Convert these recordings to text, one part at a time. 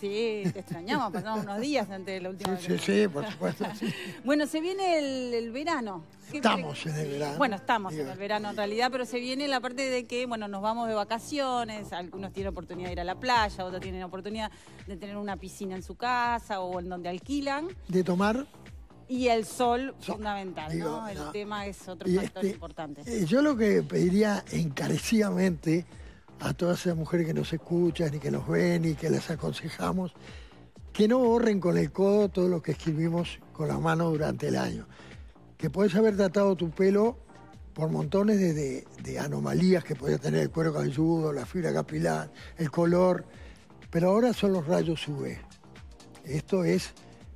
Sí, te extrañamos, pasamos unos días antes de la última. Sí, sí, sí, por supuesto. bueno, se viene el, verano. Estamos en el verano. Bueno, estamos en el verano en realidad, pero se viene la parte de que, bueno, nos vamos de vacaciones, algunos tienen oportunidad de ir a la playa, otros tienen oportunidad de tener una piscina en su casa o en donde alquilan. De tomar. Y el sol, fundamental, ¿no? El tema es otro factor este, importante. Eh, yo lo que pediría encarecidamente a todas esas mujeres que nos escuchan y que nos ven y que les aconsejamos que no borren con el codo todo lo que escribimos con la mano durante el año. Que puedes haber tratado tu pelo por montones de, anomalías que podía tener el cuero cabelludo, la fibra capilar, el color, pero ahora son los rayos UV. Esto es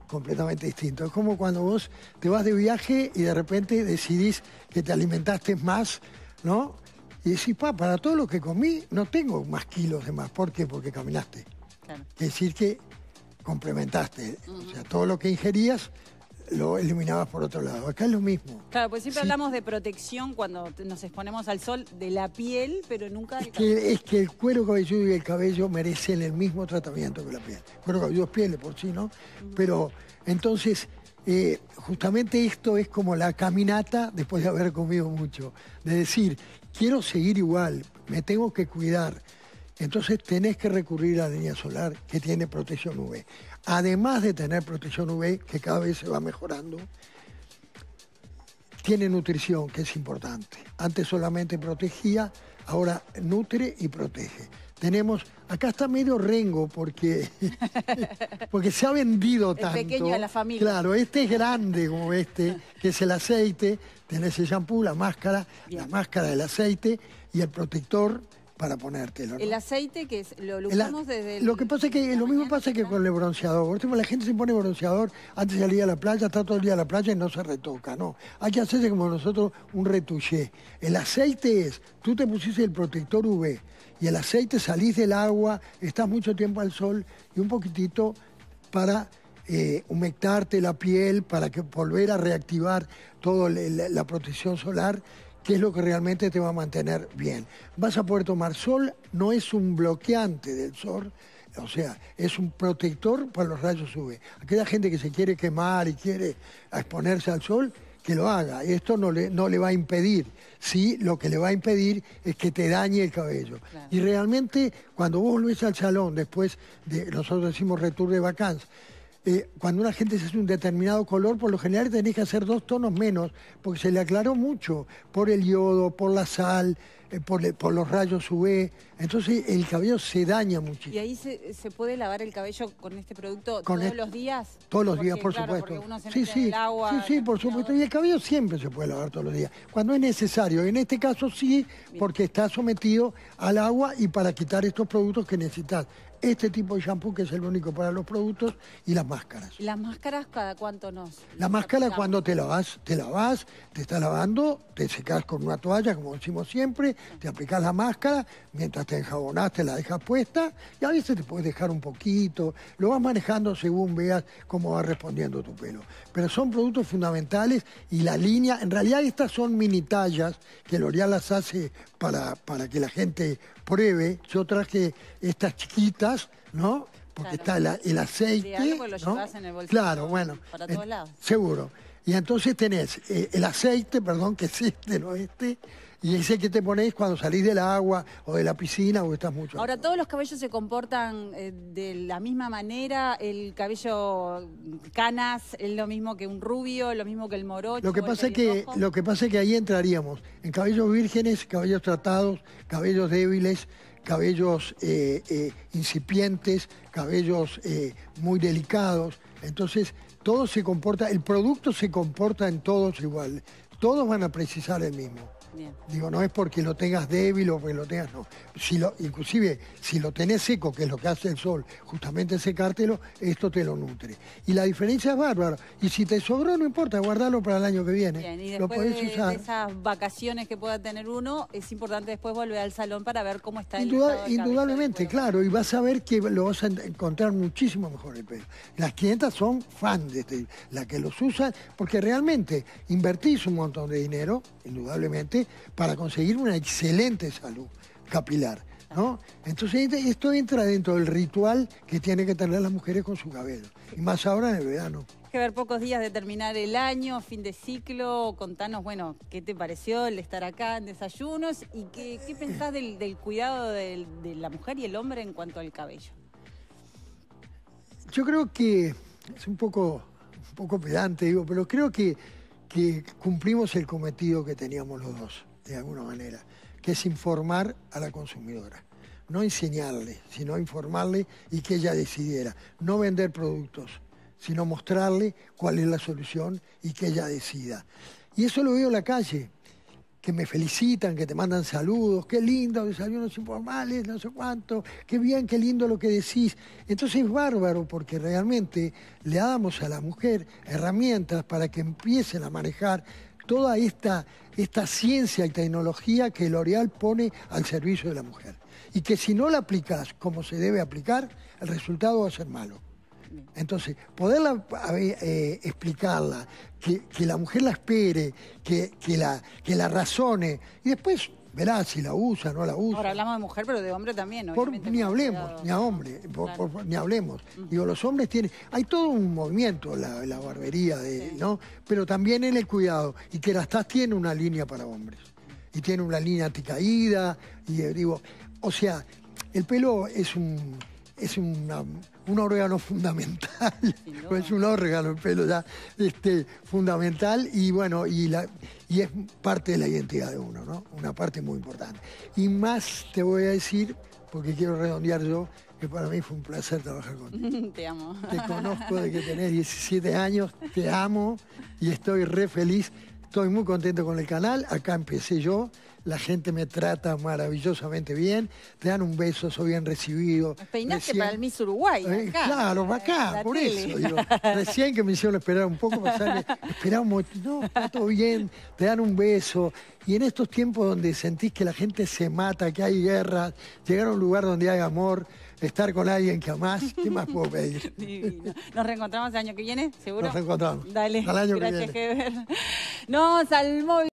completamente distinto. Es como cuando vos te vas de viaje y de repente decidís que te alimentaste más, ¿no? Y decís, pa, para todo lo que comí no tengo más kilos de más. ¿Por qué? Porque caminaste. Es decir, que complementaste. O sea, todo lo que ingerías lo eliminabas por otro lado. Acá es lo mismo. Claro, pues siempre hablamos de protección cuando nos exponemos al sol de la piel, pero nunca... es, que, es que el cuero cabelludo y el cabello merecen el mismo tratamiento que la piel. El cuero cabelludo es piel de por sí, ¿no? Pero entonces eh, justamente esto es como la caminata después de haber comido mucho, de decir, quiero seguir igual, me tengo que cuidar. Entonces tenés que recurrir a la línea solar que tiene protección UV. Además de tener protección UV, que cada vez se va mejorando, tiene nutrición, que es importante. Antes solamente protegía, ahora nutre y protege tenemos, acá está medio rengo porque, porque se ha vendido tanto. Es pequeño de la familia. Claro, este es grande como este, que es el aceite, tenés el shampoo, la máscara, la máscara del aceite y el protector para El aceite que es, lo que pasa que lo mismo pasa que con el bronceador. Por la gente se pone bronceador antes de salir a la playa, está todo el día a la playa y no se retoca, no. Hay que hacerse como nosotros un retuché. El aceite es, tú te pusiste el protector UV y el aceite salís del agua, estás mucho tiempo al sol y un poquitito para eh, humectarte la piel, para que volver a reactivar toda la protección solar Qué es lo que realmente te va a mantener bien. Vas a poder tomar sol, no es un bloqueante del sol, o sea, es un protector para los rayos UV. Aquella gente que se quiere quemar y quiere exponerse al sol, que lo haga. Esto no le, va a impedir. Sí, lo que le va a impedir es que te dañe el cabello. Y realmente, cuando vos volvés al salón, después de, nosotros decimos retour de vacanza, eh, cuando una gente se hace un determinado color, por lo general tenés que hacer dos tonos menos, porque se le aclaró mucho por el yodo, por la sal, eh, por, los rayos UV. Entonces el cabello se daña muchísimo. ¿Y ahí se, puede lavar el cabello con este producto todos este los días? Todos los días, por supuesto. sí, sí, sí, por supuesto. Y el cabello siempre se puede lavar todos los días, cuando es necesario. En este caso sí, porque está sometido al agua y para quitar estos productos que necesitas. Este tipo de shampoo que es el único para los productos y las máscaras. ¿Las máscaras cada cuánto nos? La máscara cuando te lavas, te lavas, te está lavando, te secas con una toalla, como decimos siempre, te aplicas la máscara, mientras te enjabonás te la dejas puesta y a veces te puedes dejar un poquito, lo vas manejando según veas cómo va respondiendo tu pelo. Pero son productos fundamentales y la línea, en realidad estas son mini tallas que L'Oreal las hace para, para que la gente pruebe. Yo traje estas chiquitas, ¿no? porque está el, aceite. claro, bueno. Para todos eh, Seguro. Y entonces tenés eh, el aceite, perdón, que es este, no este, y ese que te ponéis cuando salís del agua o de la piscina o estás mucho. Ahora, ¿todos los cabellos se comportan eh, de la misma manera? ¿El cabello canas es lo mismo que un rubio, lo mismo que el morocho? Lo que pasa, es que, lo que, pasa que ahí entraríamos en cabellos vírgenes, cabellos tratados, cabellos débiles, cabellos eh, eh, incipientes, cabellos muy delicados. Entonces, todo se comporta, el producto se comporta en todos igual todos van a precisar el mismo. Digo, no es porque lo tengas débil o porque lo tengas, no. Si lo, inclusive, si lo tenés seco, que es lo que hace el sol, justamente secártelo, esto te lo nutre. Y la diferencia es bárbaro. Y si te sobró, no importa, guardalo para el año que viene. esas vacaciones que pueda tener uno, es importante después volver al salón para ver cómo está Indudablemente, claro. Y vas a ver que lo vas a encontrar muchísimo mejor el pelo. Las clientas son fan de este, las que los usan, porque realmente invertís un montón de dinero, indudablemente, para conseguir una excelente salud capilar. ¿No? Entonces este, esto entra dentro del ritual que tienen que tener las mujeres con su cabello, y más ahora en el verano. Que ver pocos días de terminar el año, fin de ciclo, contanos, bueno, ¿qué te pareció el estar acá en desayunos y qué, pensás del, cuidado de, de la mujer y el hombre en cuanto al cabello? Yo creo que, es un poco, un poco pedante, digo, pero creo que que cumplimos el cometido que teníamos los dos, de alguna manera, que es informar a la consumidora. No enseñarle, sino informarle y que ella decidiera. No vender productos, sino mostrarle cuál es la solución y que ella decida. Y eso lo veo en la calle que me felicitan, que te mandan saludos, qué lindo, desayunos informales, no sé cuánto, qué bien, qué lindo lo que decís. Entonces es bárbaro porque realmente le damos a la mujer herramientas para que empiecen a manejar toda esta, esta ciencia y tecnología que L'Oreal pone al servicio de la mujer. Y que si no la aplicas como se debe aplicar, el resultado va a ser malo. Entonces, poderla eh, explicarla, que, la mujer la espere, que, la, que la razone, y después verá si la usa, no la usa. Ahora hablamos de mujer, pero de hombre también, ¿no? Ni hablemos, ni a hombre, ni hablemos. Digo, los hombres tienen... Hay todo un movimiento, la, la barbería, de, ¿no? Pero también en el cuidado, y que la estás tiene una línea para hombres. Y tiene una línea anticaída, y eh, digo... O sea, el pelo es un es una, un órgano fundamental, es un órgano el pelo ya este, fundamental y bueno, y, la, y es parte de la identidad de uno, ¿no? Una parte muy importante. Y más te voy a decir, porque quiero redondear yo, que para mí fue un placer trabajar contigo. Te amo. Te conozco de que tenés 17 años, te amo y estoy re feliz Estoy muy contento con el canal, acá empecé yo, la gente me trata maravillosamente bien, te dan un beso, soy bien recibido. peinaste para el Miss Uruguay. Eh, claro, para eh, acá, por eso. recién que me hicieron esperar un poco, me esperamos, no, está todo bien, te dan un beso. Y en estos tiempos donde sentís que la gente se mata, que hay guerra, llegar a un lugar donde hay amor, estar con alguien que más, ¿qué más puedo pedir? Nos reencontramos el año que viene, seguro. Nos reencontramos. Dale. Al año que viene. No, salmo. al